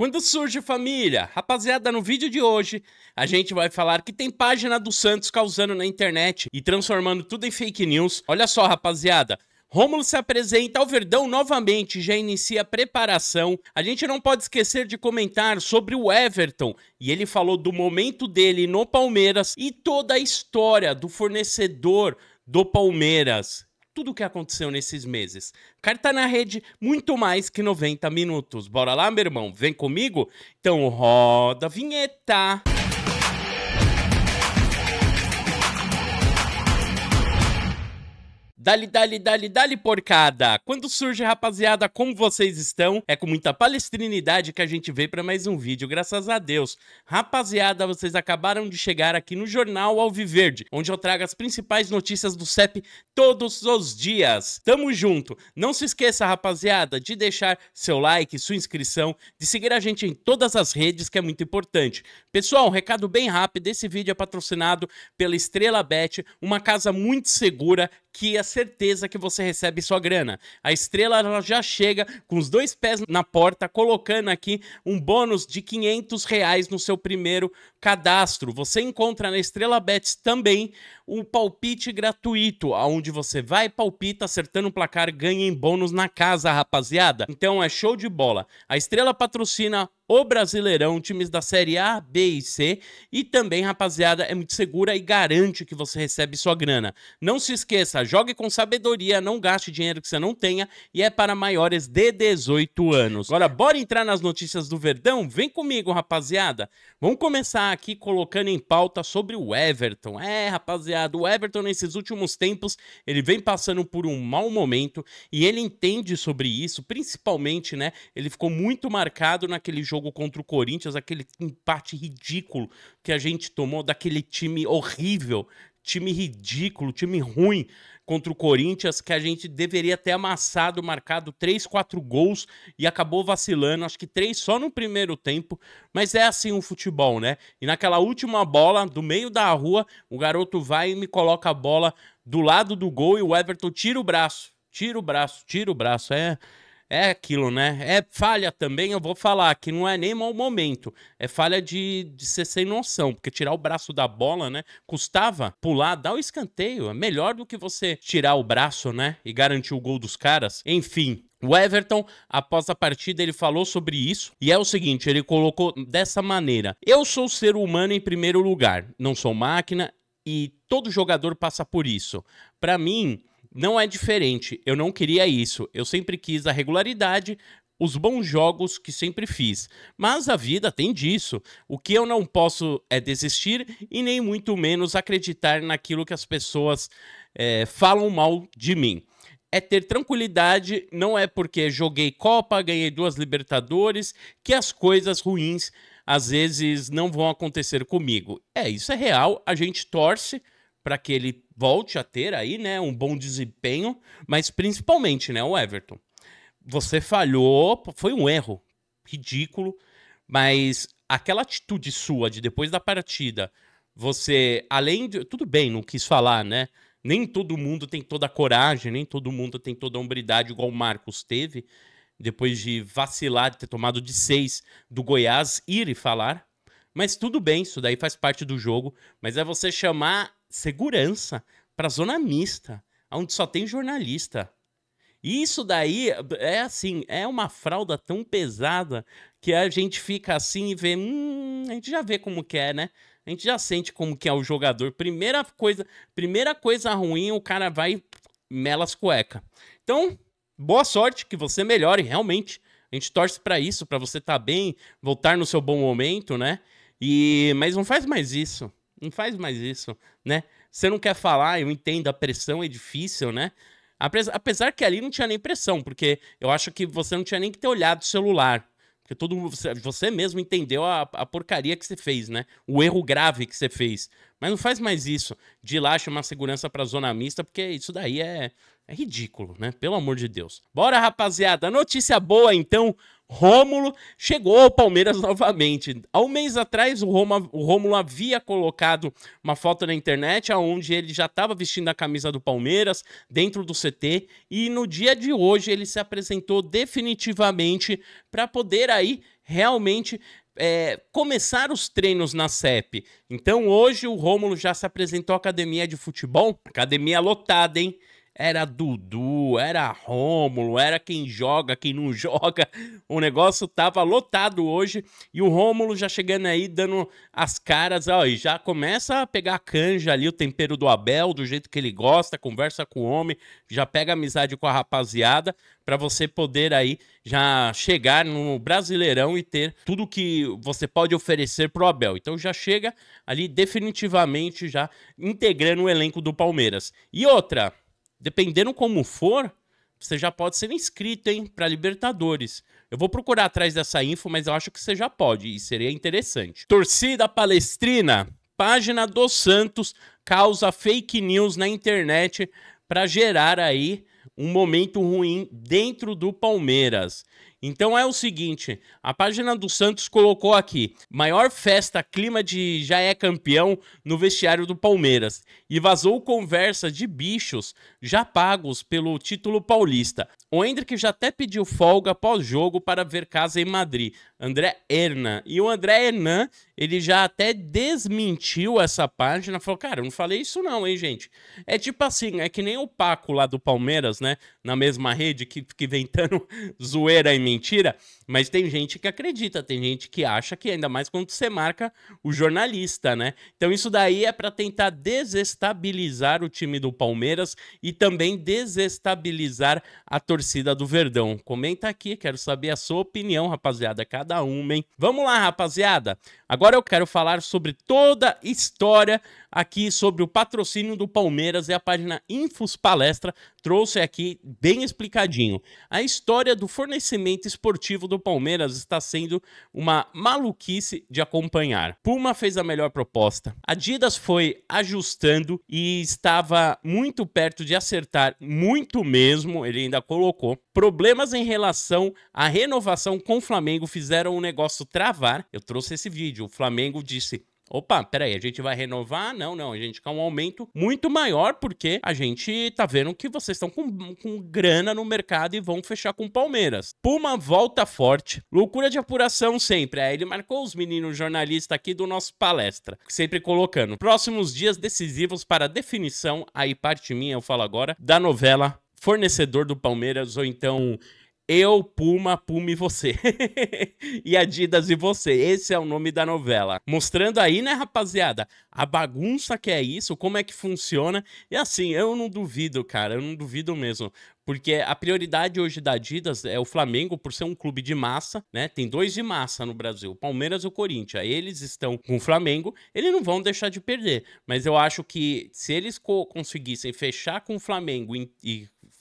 Quando surge família? Rapaziada, no vídeo de hoje a gente vai falar que tem página do Santos causando na internet e transformando tudo em fake news. Olha só, rapaziada, Rômulo se apresenta ao Verdão novamente, já inicia a preparação. A gente não pode esquecer de comentar sobre o Everton, e ele falou do momento dele no Palmeiras e toda a história do fornecedor do Palmeiras tudo o que aconteceu nesses meses. Carta na rede, muito mais que 90 minutos. Bora lá, meu irmão? Vem comigo? Então roda a vinheta! Dali, dali, dali, dali, porcada! Quando surge, rapaziada, como vocês estão? É com muita palestrinidade que a gente veio para mais um vídeo, graças a Deus. Rapaziada, vocês acabaram de chegar aqui no Jornal Alviverde, onde eu trago as principais notícias do CEP todos os dias. Tamo junto! Não se esqueça, rapaziada, de deixar seu like, sua inscrição, de seguir a gente em todas as redes, que é muito importante. Pessoal, um recado bem rápido, esse vídeo é patrocinado pela Estrela Bet, uma casa muito segura que, assim, certeza que você recebe sua grana. A estrela já chega com os dois pés na porta, colocando aqui um bônus de 500 reais no seu primeiro cadastro. Você encontra na Estrela Bets também um palpite gratuito, aonde você vai palpita acertando o placar, ganha em bônus na casa, rapaziada. Então é show de bola. A Estrela patrocina o Brasileirão, times da Série A, B e C. E também, rapaziada, é muito segura e garante que você recebe sua grana. Não se esqueça, jogue com sabedoria, não gaste dinheiro que você não tenha e é para maiores de 18 anos. Agora, bora entrar nas notícias do Verdão? Vem comigo, rapaziada. Vamos começar aqui colocando em pauta sobre o Everton. É, rapaziada, o Everton nesses últimos tempos, ele vem passando por um mau momento e ele entende sobre isso, principalmente, né? Ele ficou muito marcado naquele jogo jogo contra o Corinthians, aquele empate ridículo que a gente tomou daquele time horrível, time ridículo, time ruim contra o Corinthians, que a gente deveria ter amassado, marcado 3, 4 gols e acabou vacilando, acho que 3 só no primeiro tempo, mas é assim o futebol, né? E naquela última bola, do meio da rua, o garoto vai e me coloca a bola do lado do gol e o Everton tira o braço, tira o braço, tira o braço, é é aquilo, né? É falha também, eu vou falar, que não é nem mau momento. É falha de, de ser sem noção, porque tirar o braço da bola, né? Custava pular, dar o escanteio. É melhor do que você tirar o braço, né? E garantir o gol dos caras. Enfim, o Everton, após a partida, ele falou sobre isso e é o seguinte: ele colocou dessa maneira. Eu sou ser humano em primeiro lugar, não sou máquina e todo jogador passa por isso. Para mim, não é diferente, eu não queria isso. Eu sempre quis a regularidade, os bons jogos que sempre fiz. Mas a vida tem disso. O que eu não posso é desistir e nem muito menos acreditar naquilo que as pessoas é, falam mal de mim. É ter tranquilidade, não é porque joguei Copa, ganhei duas Libertadores, que as coisas ruins às vezes não vão acontecer comigo. É, isso é real, a gente torce para que ele volte a ter aí, né, um bom desempenho, mas principalmente, né, o Everton. Você falhou, foi um erro ridículo, mas aquela atitude sua de depois da partida, você além de tudo bem, não quis falar, né? Nem todo mundo tem toda a coragem, nem todo mundo tem toda a hombridade igual o Marcos teve, depois de vacilar, de ter tomado de seis do Goiás, ir e falar. Mas tudo bem, isso daí faz parte do jogo. Mas é você chamar segurança para zona mista, onde só tem jornalista. E isso daí é assim, é uma fralda tão pesada que a gente fica assim e vê, hum, a gente já vê como que é, né? A gente já sente como que é o jogador. Primeira coisa, primeira coisa ruim, o cara vai mela as cueca. Então, boa sorte que você melhore realmente. A gente torce para isso, para você estar tá bem, voltar no seu bom momento, né? E mas não faz mais isso. Não faz mais isso, né? Você não quer falar, eu entendo, a pressão é difícil, né? Apesar que ali não tinha nem pressão, porque eu acho que você não tinha nem que ter olhado o celular. Porque todo mundo, você, mesmo entendeu a, a, porcaria que você fez, né? O erro grave que você fez. Mas não faz mais isso, de ir lá chamar segurança pra zona mista, porque isso daí é, é ridículo, né? Pelo amor de Deus. Bora, rapaziada. Notícia boa, então. Rômulo chegou ao Palmeiras novamente. Há um mês atrás, o, Roma, o Rômulo havia colocado uma foto na internet onde ele já estava vestindo a camisa do Palmeiras dentro do CT e no dia de hoje ele se apresentou definitivamente para poder aí realmente é, começar os treinos na CEP. Então hoje o Rômulo já se apresentou à academia de futebol, academia lotada, hein? Era Dudu, era Rômulo, era quem joga, quem não joga. O negócio tava lotado hoje e o Rômulo já chegando aí dando as caras, ó, e já começa a pegar a canja ali, o tempero do Abel, do jeito que ele gosta, conversa com o homem, já pega amizade com a rapaziada para você poder aí já chegar no Brasileirão e ter tudo que você pode oferecer pro Abel. Então já chega ali definitivamente já integrando o elenco do Palmeiras. E outra, dependendo como for, você já pode ser inscrito, hein, para Libertadores. Eu vou procurar atrás dessa info, mas eu acho que você já pode e seria interessante. Torcida Palestrina, página do Santos causa fake news na internet para gerar aí um momento ruim dentro do Palmeiras. Então é o seguinte, a página do Santos colocou aqui: maior festa, clima de já é campeão no vestiário do Palmeiras. E vazou conversa de bichos já pagos pelo título paulista. O Hendrick já até pediu folga pós-jogo para ver casa em Madrid. André Hernan. E o André Hernan, ele já até desmentiu essa página. Falou, cara, eu não falei isso não, hein, gente. É tipo assim, é que nem o Paco lá do Palmeiras, né? Na mesma rede, que fica inventando zoeira e mentira. Mas tem gente que acredita, tem gente que acha que, ainda mais quando você marca o jornalista, né? Então isso daí é para tentar desestabilizar o time do Palmeiras e também desestabilizar a torcida torcida do Verdão. Comenta aqui, quero saber a sua opinião, rapaziada. Cada uma, hein? Vamos lá, rapaziada. Agora eu quero falar sobre toda a história aqui sobre o patrocínio do Palmeiras e a página Infos Palestra trouxe aqui bem explicadinho. A história do fornecimento esportivo do Palmeiras está sendo uma maluquice de acompanhar. Puma fez a melhor proposta. Adidas foi ajustando e estava muito perto de acertar, muito mesmo, ele ainda colocou. Problemas em relação à renovação com o Flamengo fizeram o negócio travar. Eu trouxe esse vídeo. O Flamengo disse: Opa, peraí, a gente vai renovar? Não, não, a gente quer um aumento muito maior porque a gente tá vendo que vocês estão com, com grana no mercado e vão fechar com Palmeiras. Puma volta forte, loucura de apuração sempre. Aí ele marcou os meninos jornalistas aqui do nosso palestra, sempre colocando. Próximos dias decisivos para definição, aí parte minha, eu falo agora, da novela fornecedor do Palmeiras ou então eu, Puma, Puma e você. e Adidas e você. Esse é o nome da novela. Mostrando aí, né, rapaziada, a bagunça que é isso, como é que funciona. E assim, eu não duvido, cara, eu não duvido mesmo. Porque a prioridade hoje da Adidas é o Flamengo, por ser um clube de massa, né? Tem dois de massa no Brasil, o Palmeiras e o Corinthians. eles estão com o Flamengo, eles não vão deixar de perder. Mas eu acho que se eles co conseguissem fechar com o Flamengo e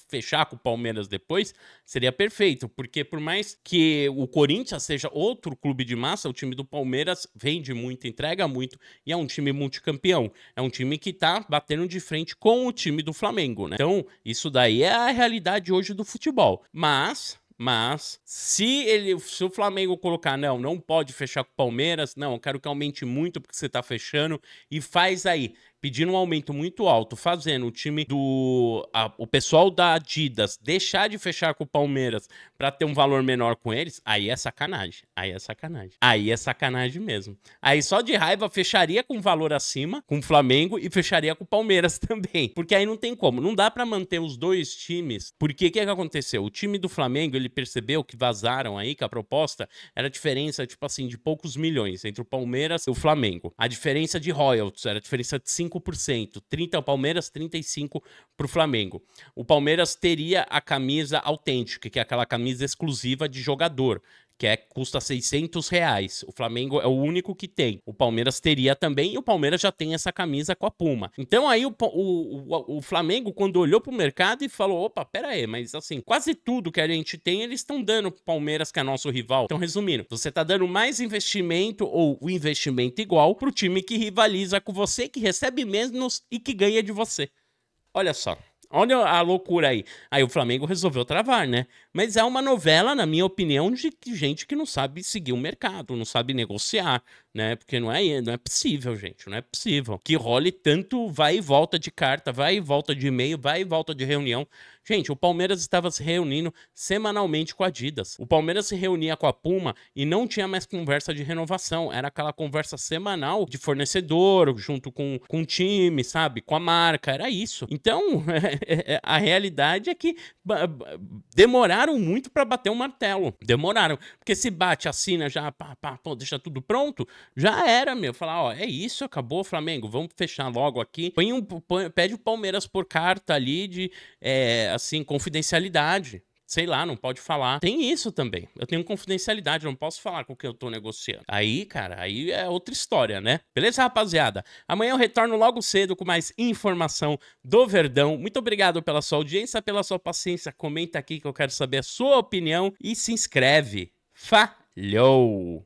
fechar com o Palmeiras depois, seria perfeito, porque por mais que o Corinthians seja outro clube de massa, o time do Palmeiras vende muito, entrega muito e é um time multicampeão. É um time que tá batendo de frente com o time do Flamengo, né? Então, isso daí é a realidade hoje do futebol. Mas mas se ele, se o Flamengo colocar não, não pode fechar com o Palmeiras, não, eu quero que aumente muito porque você tá fechando e faz aí pedindo um aumento muito alto, fazendo o time do. A, o pessoal da Adidas deixar de fechar com o Palmeiras para ter um valor menor com eles, aí é sacanagem. Aí é sacanagem. Aí é sacanagem mesmo. Aí só de raiva fecharia com valor acima, com o Flamengo, e fecharia com o Palmeiras também. Porque aí não tem como. Não dá para manter os dois times. Porque o que, que aconteceu? O time do Flamengo, ele percebeu que vazaram aí que a proposta era a diferença, tipo assim, de poucos milhões entre o Palmeiras e o Flamengo. A diferença de royalties era a diferença de 5 35%, 30 o Palmeiras, 35 para o Flamengo. O Palmeiras teria a camisa autêntica, que é aquela camisa exclusiva de jogador, que é custa 600 reais. O Flamengo é o único que tem. O Palmeiras teria também e o Palmeiras já tem essa camisa com a Puma. Então aí o, o, o, o Flamengo, quando olhou pro mercado e falou, opa, pera aí, mas assim, quase tudo que a gente tem, eles estão dando pro Palmeiras, que é nosso rival. Então, resumindo, você tá dando mais investimento ou o investimento igual pro time que rivaliza com você, que recebe menos e que ganha de você. Olha só. Olha a loucura aí. Aí o Flamengo resolveu travar, né? Mas é uma novela, na minha opinião, de gente que não sabe seguir o mercado, não sabe negociar, né? Porque não é, não é possível, gente, não é possível que role tanto vai e volta de carta, vai e volta de e-mail, vai e volta de reunião. Gente, o Palmeiras estava se reunindo semanalmente com a Adidas. O Palmeiras se reunia com a Puma e não tinha mais conversa de renovação. Era aquela conversa semanal de fornecedor, junto com, com o time, sabe? Com a marca, era isso. Então, é, é, é, a realidade é que demorar demoraram muito para bater o um martelo. Demoraram. Porque se bate, assina já, pá, pá, pô, deixa tudo pronto, já era, meu. Falar, ó, é isso, acabou, Flamengo, vamos fechar logo aqui. Põe um, põe, pede o Palmeiras por carta ali de, é, assim, confidencialidade sei lá, não pode falar. Tem isso também. Eu tenho confidencialidade, não posso falar com quem eu tô negociando. Aí, cara, aí é outra história, né? Beleza, rapaziada? Amanhã eu retorno logo cedo com mais informação do Verdão. Muito obrigado pela sua audiência, pela sua paciência. Comenta aqui que eu quero saber a sua opinião e se inscreve. Falhou!